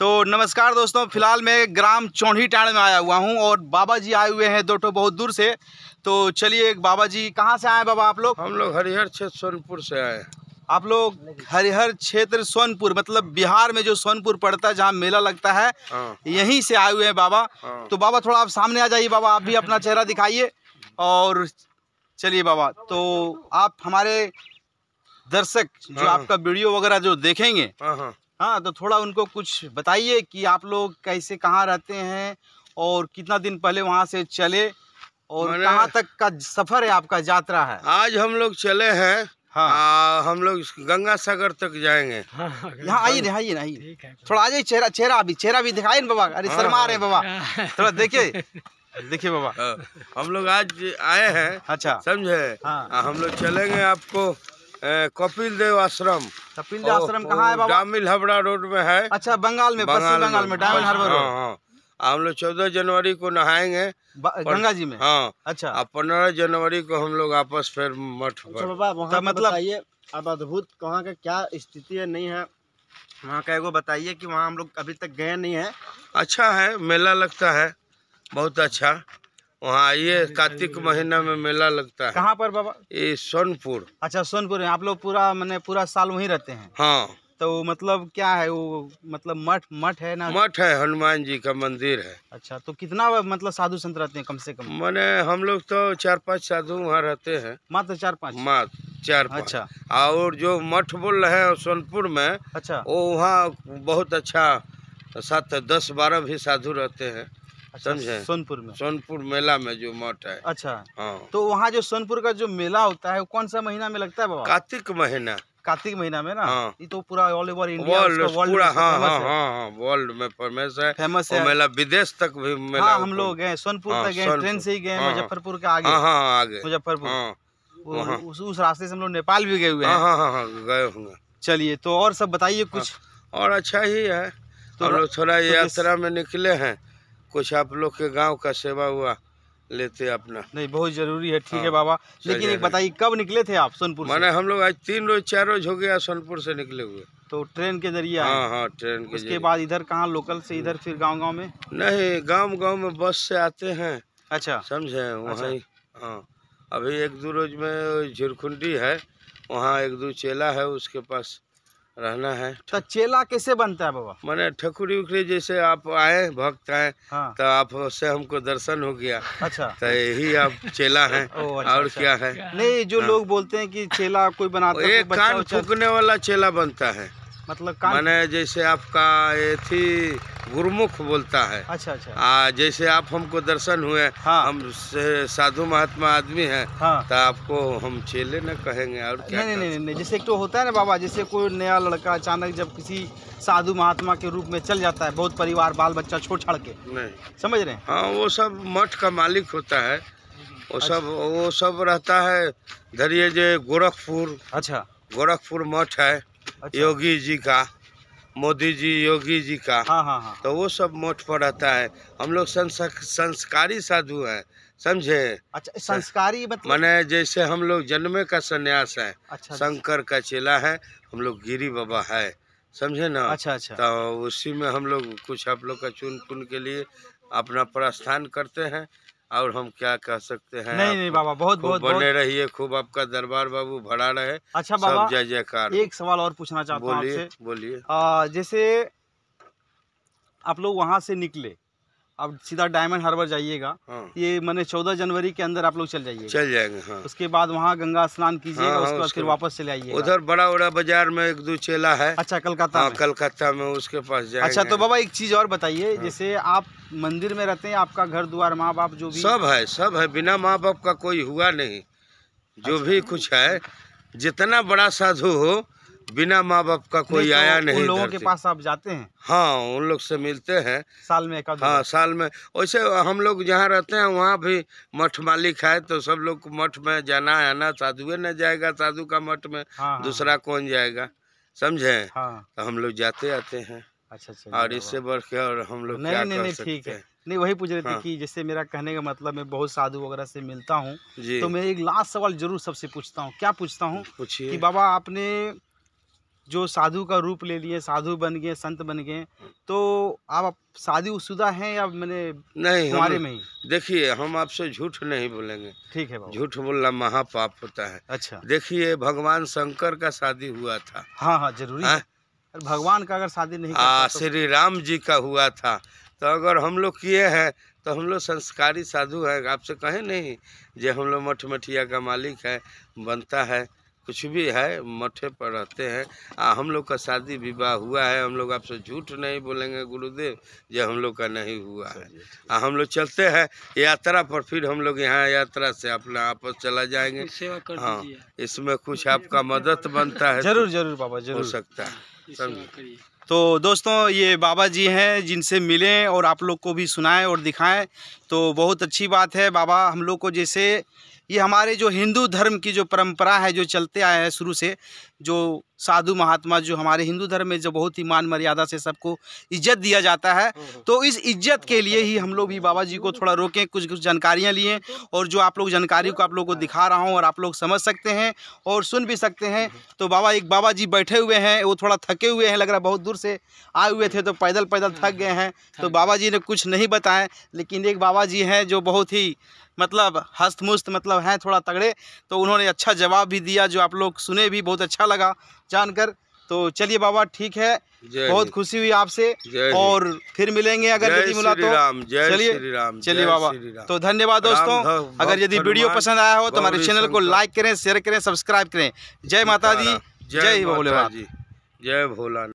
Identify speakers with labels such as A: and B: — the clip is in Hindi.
A: तो नमस्कार दोस्तों फिलहाल मैं ग्राम चौढ़ी टाण में आया हुआ हूँ और बाबा जी आए हुए हैं दो ठो बहुत दूर से तो चलिए बाबा जी कहाँ से आए बाबा आप लोग हम लोग हरिहर क्षेत्र सोनपुर से आए आप लोग हरिहर क्षेत्र सोनपुर मतलब बिहार में जो सोनपुर पड़ता है जहाँ मेला लगता है हाँ। यहीं से आए हुए हैं बाबा हाँ। तो बाबा थोड़ा आप सामने आ जाइए बाबा आप भी अपना चेहरा दिखाइए और चलिए बाबा तो आप हमारे दर्शक जो हाँ। आपका वीडियो वगैरह जो देखेंगे हाँ तो थोड़ा उनको कुछ बताइए कि आप लोग कैसे कहाँ रहते हैं और कितना दिन पहले वहाँ से चले और कहाँ तक का सफ़र है आपका यात्रा है आज हम लोग चले हैं हाँ
B: आ, हम लोग गंगा सागर तक जाएंगे
A: हाँ, यहाँ आइए ना आइए ना आइए थोड़ा आ जाइए चेहरा चेहरा अभी चेहरा भी दिखाइए ना बाबा अरे हाँ, शर्मा रहे हाँ। बाबा
B: थोड़ा देखिए देखिए बाबा हाँ, हम लोग आज आए हैं अच्छा समझे हाँ। हम लोग चलेंगे आपको कपिल देव आश्रम कपिल देव आश्रम कहाँ है बाबा डामिल हबड़ा रोड में है अच्छा बंगाल में बंगाल, बंगाल में डामिल हबड़ा रोड हाँ, हाँ, हाँ। हम लोग चौदह जनवरी को नहाएंगे गंगा जी में हाँ अच्छा पंद्रह जनवरी को हम लोग आपस फिर मठ मतलब अब अद्भुत वहाँ का क्या स्थिति है नहीं है वहाँ का एगो बताइए कि वहाँ हम लोग अभी तक गए नहीं है अच्छा है मेला लगता है बहुत अच्छा वहाँ आइए कार्तिक महीना में मेला लगता है कहाँ पर बाबा ये सोनपुर
A: अच्छा सोनपुर आप लोग पूरा मैंने पूरा साल वहीं रहते हैं हाँ तो मतलब क्या है वो मतलब मठ मठ है ना मठ
B: है हनुमान जी का मंदिर है
A: अच्छा तो कितना मतलब साधु संत रहते हैं कम से कम मैंने
B: हम लोग तो चार पांच साधु वहाँ रहते हैं मात्र चार पाँच मात्र चार अच्छा और जो मठ बोल रहे हैं सोनपुर में अच्छा वो वहाँ बहुत अच्छा सात दस बारह भी साधु रहते हैं अच्छा, सोनपुर में सोनपुर मेला में जो मठ है अच्छा हाँ
A: तो वहाँ जो सोनपुर का जो मेला होता है वो कौन सा महीना में लगता है बाबा कार्तिक महीना कार्तिक महीना में ना हाँ। ये तो पूरा ऑल ओवर इंडिया वर्ल्ड
B: में फेमस हाँ, हाँ, है फेमस हाँ, है मेला विदेश तक भी मेला हम लोग गए सोनपुर तक गए ट्रेन से ही गए मुजफ्फरपुर के आगे आगे मुजफ्फरपुर उस,
A: उस रास्ते से हम लोग नेपाल भी गए हुए हैं
B: गए होंगे चलिए तो और सब बताइए कुछ और अच्छा ही है
A: तो हम लोग थोड़ा तो यात्रा
B: में निकले हैं कुछ आप लोग के गांव का सेवा हुआ लेते अपना नहीं बहुत जरूरी है ठीक है हाँ, बाबा लेकिन एक बताइए कब निकले थे आप सोनपुर मैंने हम लोग आज तीन रोज चार रोज हो गया सोनपुर से निकले हुए तो ट्रेन के जरिए हाँ हाँ ट्रेन के उसके बाद इधर कहाँ लोकल से इधर फिर गांव गांव में नहीं गांव गांव में बस से आते हैं अच्छा समझे अच्छा। वहाँ अभी एक दो रोज में झिरखुंडी है वहाँ एक दो चेला है उसके पास रहना है तो चेला कैसे बनता है बाबा मैंने ठकुरी उखरी जैसे आप आए भक्त आए हाँ। तो आप हमको दर्शन हो गया अच्छा तो यही आप चेला हैं अच्छा, और अच्छा। क्या है नहीं जो हाँ। लोग
A: बोलते हैं कि चेला कोई बनाता एक तो कान फूकने
B: वाला चेला बनता है मतलब मैंने जैसे आपका ये थी गुरुमुख बोलता है अच्छा अच्छा आ, जैसे आप हमको दर्शन हुए हाँ। हम साधु महात्मा आदमी है हाँ। तो आपको हम चेले न कहेंगे और क्या
A: नहीं, नहीं, नहीं, जैसे एक तो होता है ना बाबा जैसे कोई नया लड़का अचानक जब किसी साधु महात्मा के रूप में चल जाता है बहुत परिवार बाल बच्चा छोड़ छाड़ के नहीं समझ रहे हाँ वो सब मठ का मालिक
B: होता है वो अच्छा। सब वो सब रहता है धरिए जो गोरखपुर अच्छा गोरखपुर मठ है अच्छा। योगी जी का मोदी जी योगी जी का हाँ हाँ हाँ तो वो सब मोठ पर रहता है हम लोग संस्कारी साधु हैं समझे
A: अच्छा संस्कारी मतलब
B: मैंने जैसे हम लोग जन्मे का सन्यास है अच्छा, अच्छा, शंकर का चेला है हम लोग गिरी बाबा है समझे ना अच्छा अच्छा तो उसी में हम लोग कुछ आप लोग का चुन पुन के लिए अपना प्रस्थान करते हैं और हम क्या कह सकते हैं नहीं
A: नहीं बाबा बहुत बहुत बने
B: रहिए खूब आपका दरबार बाबू भरा रहे
A: अच्छा बाबा जय जयकार एक सवाल और पूछना चाहता हूँ बोलिए बोलिए जैसे आप लोग वहाँ से निकले आप सीधा डायमंड हार्बर जाइएगा हाँ। ये मैंने चौदह जनवरी के अंदर आप लोग चल जाइए चल जाएंगे हाँ। उसके बाद वहाँ गंगा स्नान कीजिएगा हाँ, उसके बाद फिर वापस चले आइए उधर बड़ा बड़ा बाजार में एक दो चेला है अच्छा कलकत्ता हाँ, कलकत्ता में उसके पास जाए अच्छा तो बाबा एक चीज और बताइए हाँ। जैसे आप मंदिर में रहते हैं आपका घर द्वार माँ बाप जो भी सब है
B: सब है बिना माँ बाप का कोई हुआ नहीं जो अच्छा। भी कुछ है जितना बड़ा साधु हो बिना माँ बाप का कोई तो आया नहीं उन लोगों के
A: पास आप जाते हैं
B: हाँ उन लोग से मिलते हैं साल में हाँ साल में वैसे हम लोग जहाँ रहते हैं वहाँ भी मठ मालिक है तो सब लोग मठ में जाना है ना साधुए न जाएगा साधु का मठ में
A: हाँ, हाँ दूसरा
B: हाँ। कौन जाएगा समझे हाँ। तो हम लोग जाते आते हैं अच्छा अच्छा और इससे बढ़ के और हम लोग नहीं नहीं नहीं ठीक है
A: नहीं वही पूछ रहे थे हाँ। कि जैसे मेरा कहने का मतलब मैं बहुत साधु वगैरह से मिलता हूँ तो मैं एक लास्ट सवाल जरूर सबसे पूछता हूँ क्या पूछता हूँ कि बाबा आपने जो साधु का रूप ले लिए साधु बन गए संत बन गए तो आप शादी शुदा हैं या मैंने नहीं हमारे में
B: ही देखिए हम आपसे झूठ नहीं बोलेंगे ठीक है झूठ बोलना महापाप होता है अच्छा देखिए भगवान शंकर का शादी हुआ था
A: हाँ हाँ जरूरी है हाँ? भगवान का अगर शादी नहीं आ, तो श्री
B: राम जी का हुआ था तो अगर हम लोग किए हैं तो हम लोग संस्कारी साधु हैं आपसे कहें नहीं जो हम लोग मठ मठिया का मालिक है बनता है कुछ भी है मठे पर रहते हैं आ हम लोग का शादी विवाह हुआ है हम लोग आपसे झूठ नहीं बोलेंगे गुरुदेव ये हम लोग का नहीं हुआ है आ हम लोग चलते हैं यात्रा पर फिर हम लोग यहाँ यात्रा से अपना आपस चला जाएंगे हाँ इसमें कुछ आपका मदद बनता है तो जरूर जरूर बाबा जरूर हो सकता है हाँ,
A: तो दोस्तों ये बाबा जी हैं जिनसे मिलें और आप लोग को भी सुनाएं और दिखाएं तो बहुत अच्छी बात है बाबा हम लोग को जैसे ये हमारे जो हिंदू धर्म की जो परंपरा है जो चलते आया है शुरू से जो साधु महात्मा जो हमारे हिंदू धर्म में जो बहुत ही मान मर्यादा से सबको इज्जत दिया जाता है हम्म, हम्म। तो इस इज्जत के लिए ही हम लोग भी बाबा जी को थोड़ा रोकें कुछ कुछ जानकारियाँ लिए और जो आप लोग जानकारी को आप लोग को दिखा रहा हूँ और आप लोग समझ सकते हैं और सुन भी सकते हैं हम्म, तो बाबा एक बाबा जी बैठे हुए हैं वो थोड़ा थके हुए हैं लग रहा बहुत दूर से आए हुए थे तो पैदल पैदल थक गए हैं तो बाबा जी ने कुछ नहीं बताएं लेकिन एक बाबा जी हैं जो बहुत ही मतलब हस्तमुस्त मतलब हैं थोड़ा तगड़े तो उन्होंने अच्छा जवाब भी दिया जो आप लोग सुने भी बहुत अच्छा लगा जानकर तो चलिए बाबा ठीक है बहुत खुशी हुई आपसे और फिर मिलेंगे अगर यदि मिला तो चलिए चलिए बाबा तो धन्यवाद दोस्तों अगर यदि वीडियो पसंद आया हो तो हमारे चैनल को लाइक करें शेयर करें सब्सक्राइब करें जय माता दी जय भोले
B: जय भोला